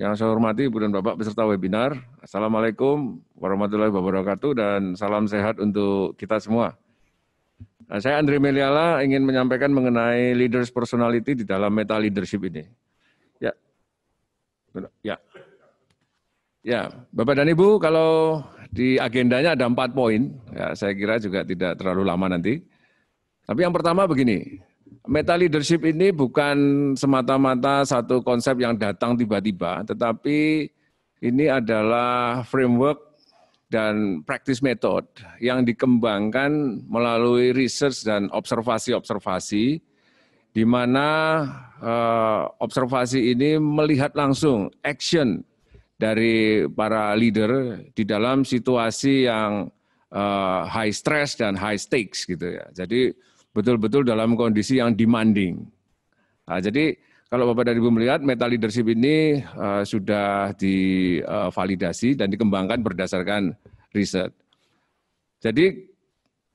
Yang saya hormati Ibu dan Bapak peserta webinar, Assalamualaikum warahmatullahi wabarakatuh dan salam sehat untuk kita semua. Nah, saya Andri Meliala ingin menyampaikan mengenai leaders personality di dalam meta leadership ini. Ya, ya, ya, Bapak dan Ibu kalau di agendanya ada empat poin, ya, saya kira juga tidak terlalu lama nanti. Tapi yang pertama begini, Meta leadership ini bukan semata-mata satu konsep yang datang tiba-tiba, tetapi ini adalah framework dan practice method yang dikembangkan melalui research dan observasi-observasi di mana uh, observasi ini melihat langsung action dari para leader di dalam situasi yang uh, high stress dan high stakes gitu ya. Jadi betul-betul dalam kondisi yang demanding. Nah, jadi kalau Bapak dan Ibu melihat meta leadership ini uh, sudah divalidasi eh, dan dikembangkan berdasarkan riset. Jadi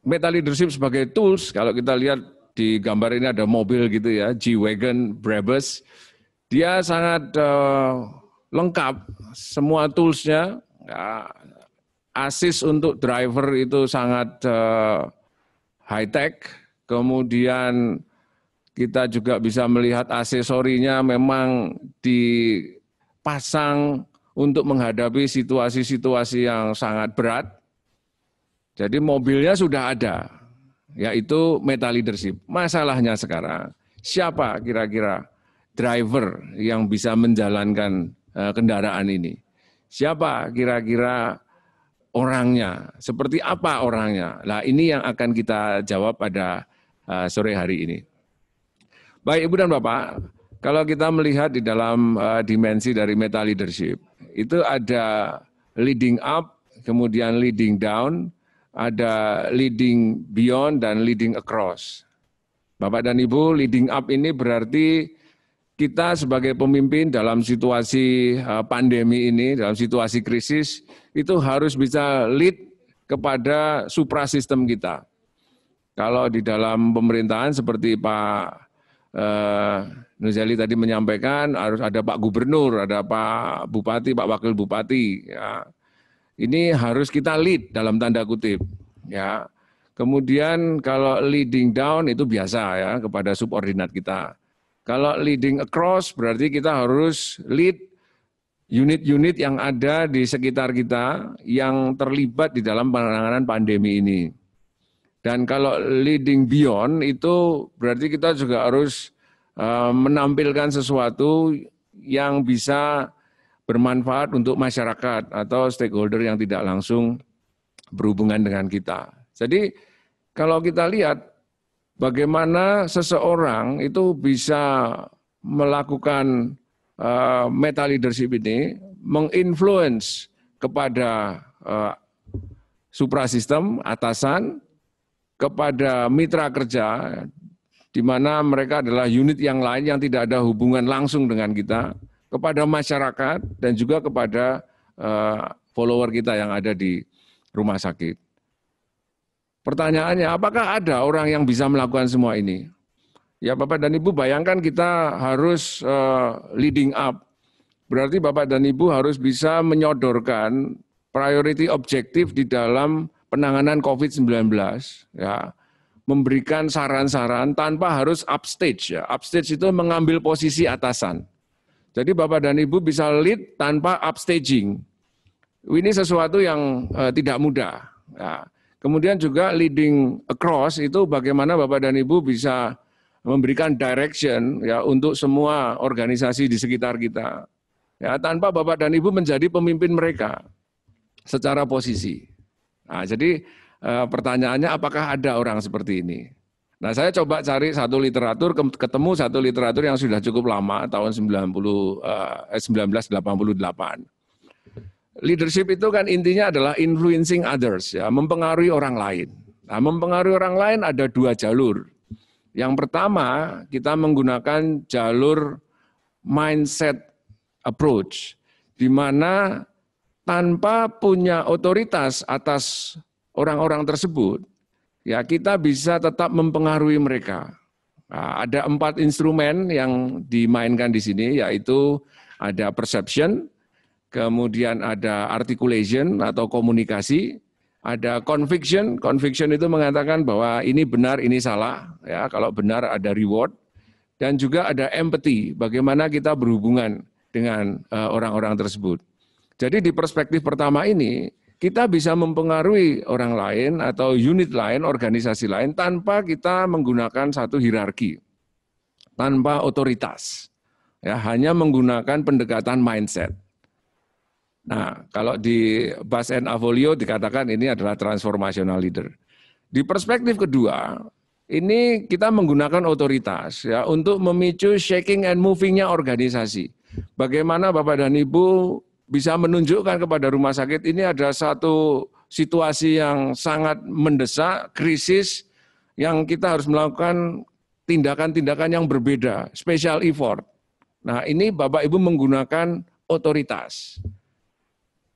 meta leadership sebagai tools kalau kita lihat di gambar ini ada mobil gitu ya, G-Wagon Brabus. Dia sangat uh, lengkap semua toolsnya. Ya, asis untuk driver itu sangat uh, high tech Kemudian kita juga bisa melihat aksesorinya memang dipasang untuk menghadapi situasi-situasi yang sangat berat. Jadi mobilnya sudah ada, yaitu meta leadership. Masalahnya sekarang, siapa kira-kira driver yang bisa menjalankan eh, kendaraan ini? Siapa kira-kira orangnya? Seperti apa orangnya? Nah ini yang akan kita jawab pada Eh, sore hari ini. Baik Ibu dan Bapak, kalau kita melihat di dalam eh, dimensi dari meta leadership, itu ada leading up, kemudian leading down, ada leading beyond dan leading across. Bapak dan Ibu, leading up ini berarti kita sebagai pemimpin dalam situasi eh, pandemi ini, dalam situasi krisis, itu harus bisa lead kepada suprasistem kita kalau di dalam pemerintahan seperti Pak eh, Nuzali tadi menyampaikan harus ada Pak Gubernur, ada Pak Bupati, Pak Wakil Bupati. Ya. Ini harus kita lead dalam tanda kutip. Ya. Kemudian kalau leading down itu biasa ya kepada subordinat kita. Kalau leading across berarti kita harus lead unit-unit yang ada di sekitar kita yang terlibat di dalam penanganan pandemi ini dan kalau leading beyond itu berarti kita juga harus eh, menampilkan sesuatu yang bisa bermanfaat untuk masyarakat atau stakeholder yang tidak langsung berhubungan dengan kita. Jadi kalau kita lihat bagaimana seseorang itu bisa melakukan uh, meta leadership ini, menginfluence kepada uh, eh, suprasistem, atasan, kepada mitra kerja, di mana mereka adalah unit yang lain yang tidak ada hubungan langsung dengan kita, kepada masyarakat, dan juga kepada eh, follower kita yang ada di rumah sakit. Pertanyaannya, apakah ada orang yang bisa melakukan semua ini? Ya Bapak dan Ibu bayangkan kita harus eh, leading up. Berarti Bapak dan Ibu harus bisa menyodorkan priority objektif di dalam penanganan COVID-19 ya memberikan saran-saran tanpa harus upstage ya. Upstage itu mengambil posisi atasan. Jadi Bapak dan Ibu bisa lead tanpa upstaging. Ini sesuatu yang eh, tidak mudah. Ya. Kemudian juga leading across itu bagaimana Bapak dan Ibu bisa memberikan direction ya untuk semua organisasi di sekitar kita. Ya, tanpa Bapak dan Ibu menjadi pemimpin mereka secara posisi. Nah, jadi e, pertanyaannya apakah ada orang seperti ini? Nah, saya coba cari satu literatur, ketemu satu literatur yang sudah cukup lama, tahun 90, eh, 1988. Eh, Leadership itu kan intinya adalah influencing others, ya, mempengaruhi orang lain. Nah, mempengaruhi orang lain ada dua jalur. Yang pertama, kita menggunakan jalur mindset approach, di mana tanpa punya otoritas atas orang-orang tersebut, ya kita bisa tetap mempengaruhi mereka. Nah, ada empat instrumen yang dimainkan di sini, yaitu ada perception, kemudian ada articulation atau komunikasi, ada conviction. Conviction itu mengatakan bahwa ini benar, ini salah. Ya, kalau benar ada reward. Dan juga ada empathy, bagaimana kita berhubungan dengan eh, orang-orang tersebut. Jadi di perspektif pertama ini, kita bisa mempengaruhi orang lain atau unit lain, organisasi lain, tanpa kita menggunakan satu hierarki, tanpa otoritas. Ya, hanya menggunakan pendekatan mindset. Nah, kalau di Bas and Avolio dikatakan ini adalah transformational leader. Di perspektif kedua, ini kita menggunakan otoritas ya untuk memicu shaking and movingnya organisasi. Bagaimana Bapak dan Ibu bisa menunjukkan kepada rumah sakit ini ada satu situasi yang sangat mendesak, krisis, yang kita harus melakukan tindakan-tindakan yang berbeda, special effort. Nah ini Bapak Ibu menggunakan otoritas.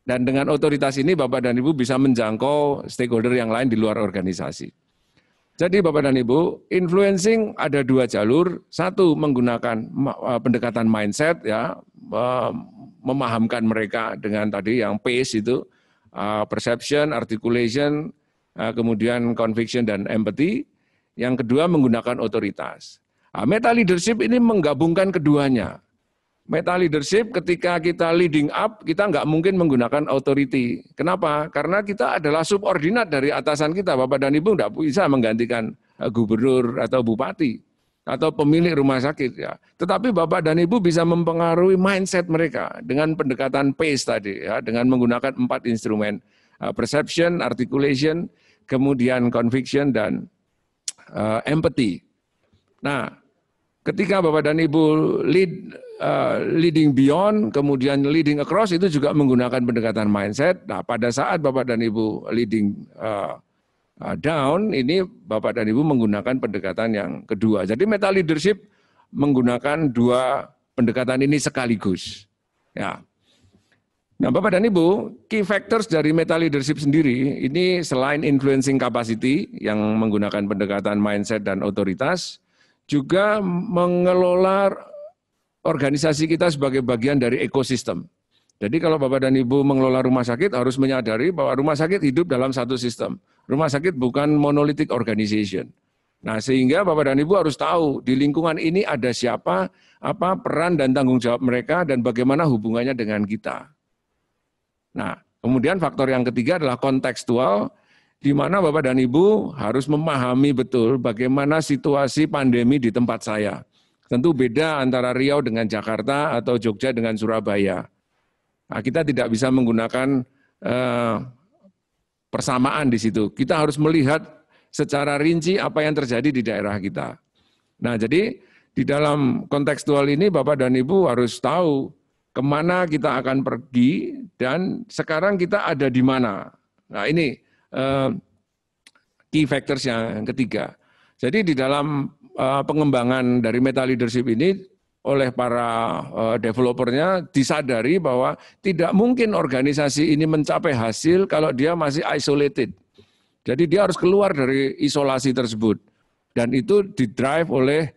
Dan dengan otoritas ini Bapak dan Ibu bisa menjangkau stakeholder yang lain di luar organisasi. Jadi Bapak dan Ibu, influencing ada dua jalur. Satu menggunakan eh, pendekatan mindset ya, eh, memahamkan mereka dengan tadi yang pace itu uh, perception, articulation, uh, kemudian conviction dan empathy. Yang kedua menggunakan otoritas. Uh, meta leadership ini menggabungkan keduanya. Meta leadership ketika kita leading up, kita nggak mungkin menggunakan authority. Kenapa? Karena kita adalah subordinat dari atasan kita. Bapak dan Ibu nggak bisa menggantikan uh, gubernur atau bupati atau pemilik rumah sakit ya. Tetapi Bapak dan Ibu bisa mempengaruhi mindset mereka dengan pendekatan pace tadi ya, dengan menggunakan empat instrumen uh, perception, articulation, kemudian conviction dan uh, empathy. Nah, ketika Bapak dan Ibu lead uh, leading beyond kemudian leading across itu juga menggunakan pendekatan mindset. Nah, pada saat Bapak dan Ibu leading uh, Ah, down, ini Bapak dan Ibu menggunakan pendekatan yang kedua. Jadi meta leadership menggunakan dua pendekatan ini sekaligus. Ya. Nah, Bapak dan Ibu, key factors dari meta leadership sendiri ini selain influencing capacity yang menggunakan pendekatan mindset dan otoritas, juga mengelola organisasi kita sebagai bagian dari ekosistem. Jadi kalau Bapak dan Ibu mengelola rumah sakit harus menyadari bahwa rumah sakit hidup dalam satu sistem. Rumah sakit bukan monolitik organization. Nah, sehingga Bapak dan Ibu harus tahu di lingkungan ini ada siapa, apa peran dan tanggung jawab mereka dan bagaimana hubungannya dengan kita. Nah, kemudian faktor yang ketiga adalah kontekstual di mana Bapak dan Ibu harus memahami betul bagaimana situasi pandemi di tempat saya. Tentu beda antara Riau dengan Jakarta atau Jogja dengan Surabaya. Nah, kita tidak bisa menggunakan eh, persamaan di situ. Kita harus melihat secara rinci apa yang terjadi di daerah kita. Nah, jadi di dalam kontekstual ini Bapak dan Ibu harus tahu kemana kita akan pergi dan sekarang kita ada di mana. Nah, ini eh, key factors yang ketiga. Jadi di dalam eh, pengembangan dari meta leadership ini oleh para eh, developernya disadari bahwa tidak mungkin organisasi ini mencapai hasil kalau dia masih isolated. Jadi dia harus keluar dari isolasi tersebut. Dan itu didrive oleh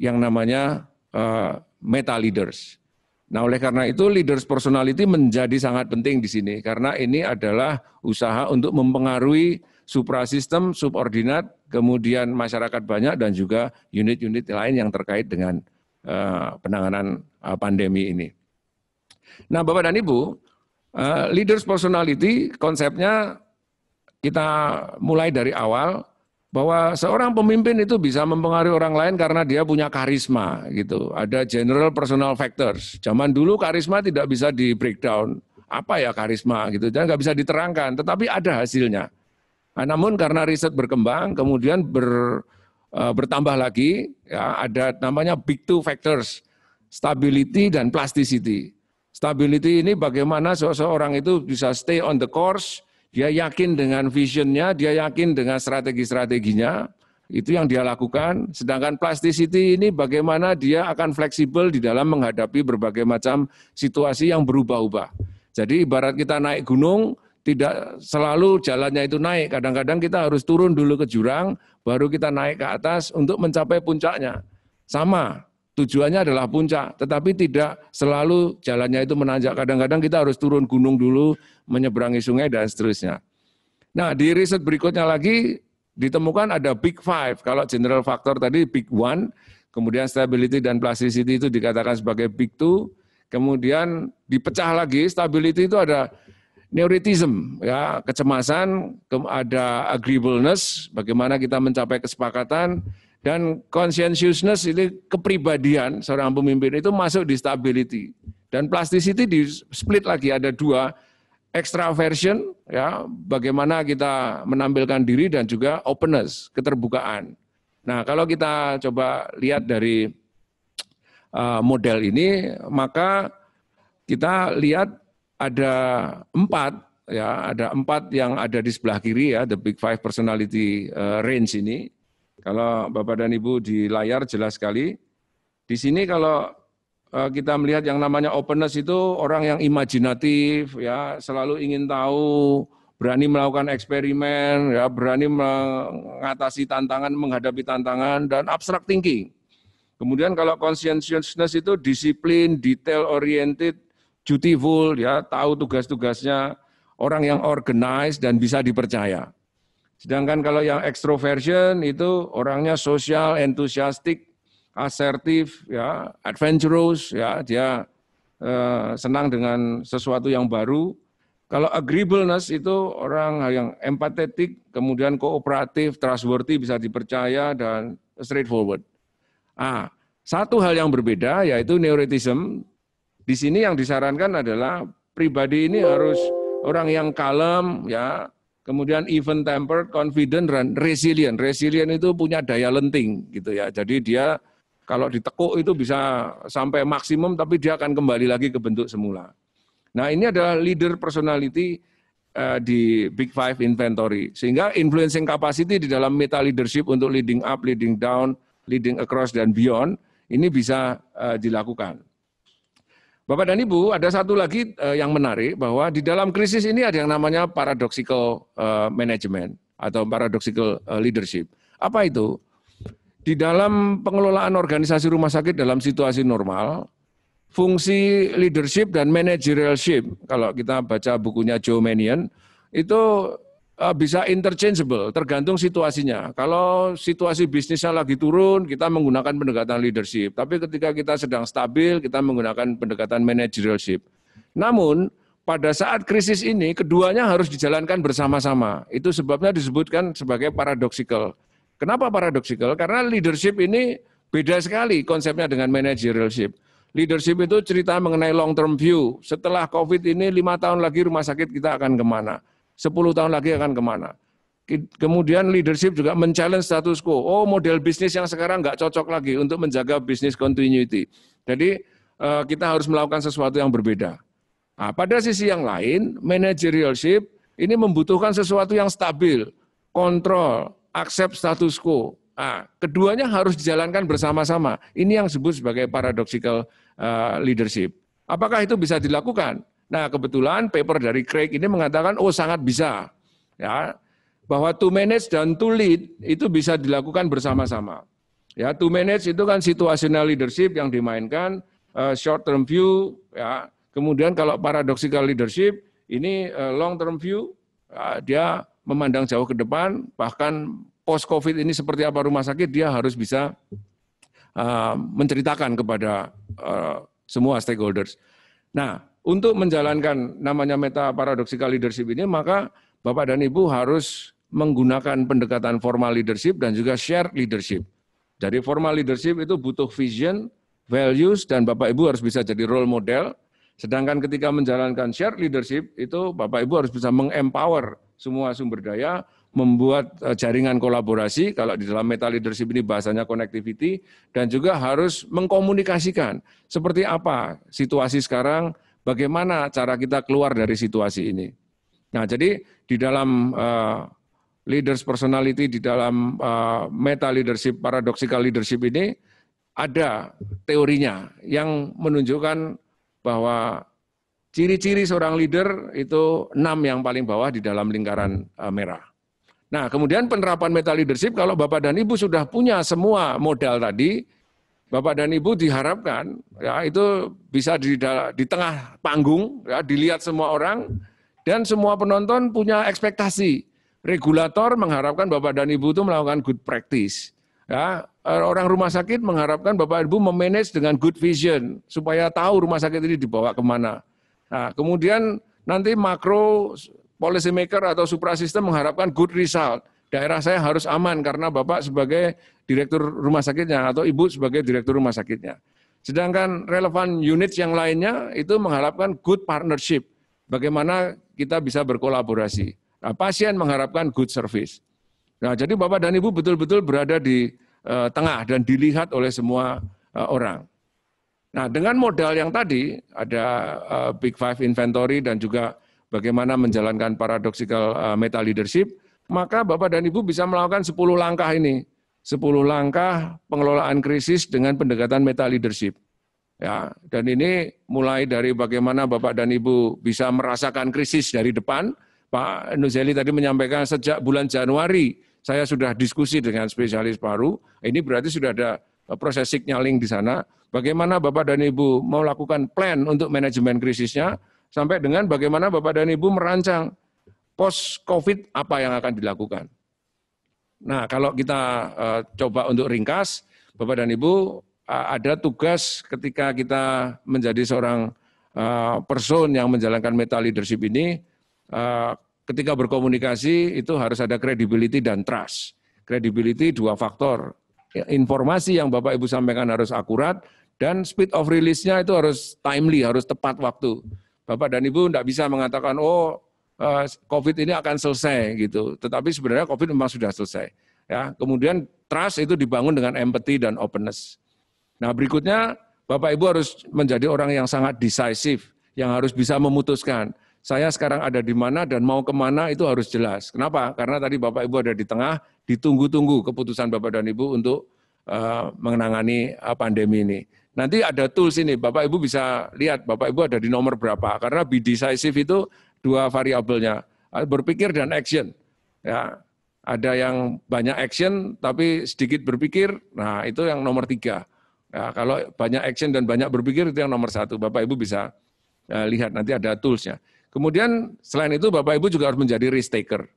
yang namanya uh, meta leaders. Nah, oleh karena itu leaders personality menjadi sangat penting di sini karena ini adalah usaha untuk mempengaruhi suprasistem, subordinat, kemudian masyarakat banyak dan juga unit-unit lain yang terkait dengan Eh, penanganan eh, pandemi ini. Nah, Bapak dan Ibu, eh, leaders personality konsepnya kita mulai dari awal bahwa seorang pemimpin itu bisa mempengaruhi orang lain karena dia punya karisma gitu. Ada general personal factors. Zaman dulu karisma tidak bisa di breakdown. Apa ya karisma gitu, dan nggak bisa diterangkan. Tetapi ada hasilnya. Nah, namun karena riset berkembang, kemudian ber, uh, bertambah lagi ya, ada namanya big two factors, stability dan plasticity. Stability ini bagaimana seseorang itu bisa stay on the course, dia yakin dengan visionnya, dia yakin dengan strategi-strateginya, itu yang dia lakukan. Sedangkan plasticity ini bagaimana dia akan fleksibel di dalam menghadapi berbagai macam situasi yang berubah-ubah. Jadi ibarat kita naik gunung, tidak selalu jalannya itu naik. Kadang-kadang kita harus turun dulu ke jurang, baru kita naik ke atas untuk mencapai puncaknya. Sama, tujuannya adalah puncak, tetapi tidak selalu jalannya itu menanjak. Kadang-kadang kita harus turun gunung dulu, menyeberangi sungai, dan seterusnya. Nah, di riset berikutnya lagi ditemukan ada big five. Kalau general factor tadi big one, kemudian stability dan plasticity itu dikatakan sebagai big two, kemudian dipecah lagi, stability itu ada neuritism ya kecemasan ada agreeableness bagaimana kita mencapai kesepakatan dan conscientiousness ini kepribadian seorang pemimpin itu masuk di stability dan plasticity di split lagi ada dua extraversion ya bagaimana kita menampilkan diri dan juga openness keterbukaan nah kalau kita coba lihat dari uh, model ini maka kita lihat ada empat ya ada empat yang ada di sebelah kiri ya the big five personality eh, range ini kalau bapak dan ibu di layar jelas sekali di sini kalau eh, kita melihat yang namanya openness itu orang yang imajinatif ya selalu ingin tahu berani melakukan eksperimen ya berani mengatasi tantangan menghadapi tantangan dan abstract thinking kemudian kalau conscientiousness itu disiplin detail oriented cuti full ya tahu tugas-tugasnya, orang yang organized dan bisa dipercaya. Sedangkan kalau yang extroversion itu orangnya sosial, entusiastik, asertif, ya, adventurous, ya, dia eh, senang dengan sesuatu yang baru. Kalau agreeableness itu orang yang empatetik, kemudian kooperatif, trustworthy, bisa dipercaya dan straightforward. Ah, satu hal yang berbeda yaitu neurotism di sini yang disarankan adalah pribadi ini harus orang yang kalem ya, kemudian even tempered, confident dan resilient. Resilient itu punya daya lenting gitu ya. Jadi dia kalau ditekuk itu bisa sampai maksimum tapi dia akan kembali lagi ke bentuk semula. Nah, ini adalah leader personality eh, di Big Five Inventory. Sehingga influencing capacity di dalam meta leadership untuk leading up, leading down, leading across dan beyond ini bisa uh, dilakukan. Bapak dan Ibu, ada satu lagi eh, yang menarik bahwa di dalam krisis ini ada yang namanya paradoxical eh, management atau paradoxical eh, leadership. Apa itu? Di dalam pengelolaan organisasi rumah sakit dalam situasi normal, fungsi leadership dan managerialship, kalau kita baca bukunya Joe Manion, itu Eh, bisa interchangeable, tergantung situasinya. Kalau situasi bisnisnya lagi turun, kita menggunakan pendekatan leadership. Tapi ketika kita sedang stabil, kita menggunakan pendekatan managerialship. Namun, pada saat krisis ini, keduanya harus dijalankan bersama-sama. Itu sebabnya disebutkan sebagai paradoxical. Kenapa paradoxical? Karena leadership ini beda sekali konsepnya dengan managerialship. Leadership itu cerita mengenai long term view. Setelah COVID ini, lima tahun lagi rumah sakit kita akan kemana? 10 tahun lagi akan kemana. Kemudian leadership juga men status quo. Oh model bisnis yang sekarang nggak cocok lagi untuk menjaga bisnis continuity. Jadi eh, kita harus melakukan sesuatu yang berbeda. Nah, pada sisi yang lain, managerialship ini membutuhkan sesuatu yang stabil, kontrol, accept status quo. Nah, keduanya harus dijalankan bersama-sama. Ini yang disebut sebagai paradoxical eh, leadership. Apakah itu bisa dilakukan? Nah, kebetulan paper dari Craig ini mengatakan oh sangat bisa. Ya, bahwa to manage dan to lead itu bisa dilakukan bersama-sama. Ya, to manage itu kan situasional leadership yang dimainkan uh, eh, short term view ya. Kemudian kalau paradoxical leadership ini uh, eh, long term view uh, dia memandang jauh ke depan bahkan post covid ini seperti apa rumah sakit dia harus bisa uh, menceritakan kepada uh, semua stakeholders. Nah, untuk menjalankan namanya meta paradoksikal leadership ini, maka Bapak dan Ibu harus menggunakan pendekatan formal leadership dan juga shared leadership. Jadi formal leadership itu butuh vision, values, dan Bapak Ibu harus bisa jadi role model. Sedangkan ketika menjalankan shared leadership itu Bapak Ibu harus bisa mengempower semua sumber daya, membuat eh, jaringan kolaborasi, kalau di dalam meta leadership ini bahasanya connectivity, dan juga harus mengkomunikasikan seperti apa situasi sekarang, bagaimana cara kita keluar dari situasi ini. Nah, jadi di dalam uh, leaders personality, di dalam uh, meta leadership, paradoxical leadership ini ada teorinya yang menunjukkan bahwa ciri-ciri seorang leader itu enam yang paling bawah di dalam lingkaran uh, merah. Nah, kemudian penerapan meta leadership kalau Bapak dan Ibu sudah punya semua modal tadi, Bapak dan Ibu diharapkan ya itu bisa di, di tengah panggung ya dilihat semua orang dan semua penonton punya ekspektasi. Regulator mengharapkan Bapak dan Ibu itu melakukan good practice. Ya, eh, orang rumah sakit mengharapkan Bapak Ibu memanage dengan good vision supaya tahu rumah sakit ini dibawa kemana. Nah, kemudian nanti makro policy maker atau supra system mengharapkan good result daerah saya harus aman karena Bapak sebagai direktur rumah sakitnya atau Ibu sebagai direktur rumah sakitnya. Sedangkan relevan unit yang lainnya itu mengharapkan good partnership. Bagaimana kita bisa berkolaborasi. Nah, pasien mengharapkan good service. Nah, jadi Bapak dan Ibu betul-betul berada di uh, tengah dan dilihat oleh semua uh, orang. Nah, dengan modal yang tadi, ada uh, Big Five Inventory dan juga bagaimana menjalankan paradoxical uh, meta leadership, maka Bapak dan Ibu bisa melakukan 10 langkah ini. 10 langkah pengelolaan krisis dengan pendekatan meta leadership. Ya, dan ini mulai dari bagaimana Bapak dan Ibu bisa merasakan krisis dari depan. Pak Nuzeli tadi menyampaikan sejak bulan Januari saya sudah diskusi dengan spesialis paru. Ini berarti sudah ada eh, proses signaling di sana. Bagaimana Bapak dan Ibu mau lakukan plan untuk manajemen krisisnya sampai dengan bagaimana Bapak dan Ibu merancang post COVID apa yang akan dilakukan. Nah, kalau kita eh, coba untuk ringkas, Bapak dan Ibu, eh, ada tugas ketika kita menjadi seorang eh, person yang menjalankan meta leadership ini, ketika berkomunikasi itu harus ada credibility dan trust. Credibility dua faktor. Ya, informasi yang Bapak Ibu sampaikan harus akurat dan speed of release-nya itu harus timely, harus tepat waktu. Bapak dan Ibu tidak bisa mengatakan, oh Eh, COVID ini akan selesai gitu. Tetapi sebenarnya COVID memang sudah selesai. Ya, kemudian trust itu dibangun dengan empathy dan openness. Nah berikutnya Bapak Ibu harus menjadi orang yang sangat decisive, yang harus bisa memutuskan. Saya sekarang ada di mana dan mau kemana itu harus jelas. Kenapa? Karena tadi Bapak Ibu ada di tengah, ditunggu-tunggu keputusan Bapak dan Ibu untuk uh, menangani eh, pandemi ini. Nanti ada tools ini, Bapak Ibu bisa lihat Bapak Ibu ada di nomor berapa. Karena be decisive itu dua variabelnya ah, berpikir dan action ya ada yang banyak action tapi sedikit berpikir nah itu yang nomor tiga ya, kalau banyak action dan banyak berpikir itu yang nomor satu bapak ibu bisa ya, lihat nanti ada toolsnya kemudian selain itu bapak ibu juga harus menjadi risk taker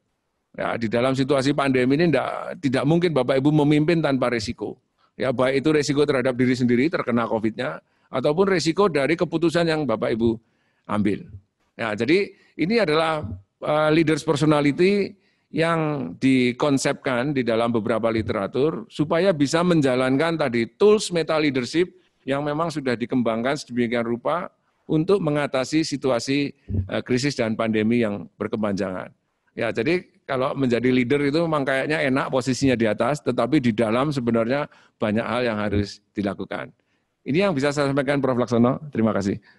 ya di dalam situasi pandemi ini tidak tidak mungkin bapak ibu memimpin tanpa risiko ya baik itu risiko terhadap diri sendiri terkena covidnya ataupun risiko dari keputusan yang bapak ibu ambil Nah, jadi ini adalah uh, leaders personality yang dikonsepkan di dalam beberapa literatur supaya bisa menjalankan tadi tools meta leadership yang memang sudah dikembangkan sedemikian rupa untuk mengatasi situasi uh, krisis dan pandemi yang berkepanjangan. Ya, jadi kalau menjadi leader itu memang kayaknya enak posisinya di atas, tetapi di dalam sebenarnya banyak hal yang harus dilakukan. Ini yang bisa saya sampaikan Prof. Laksono. Terima kasih.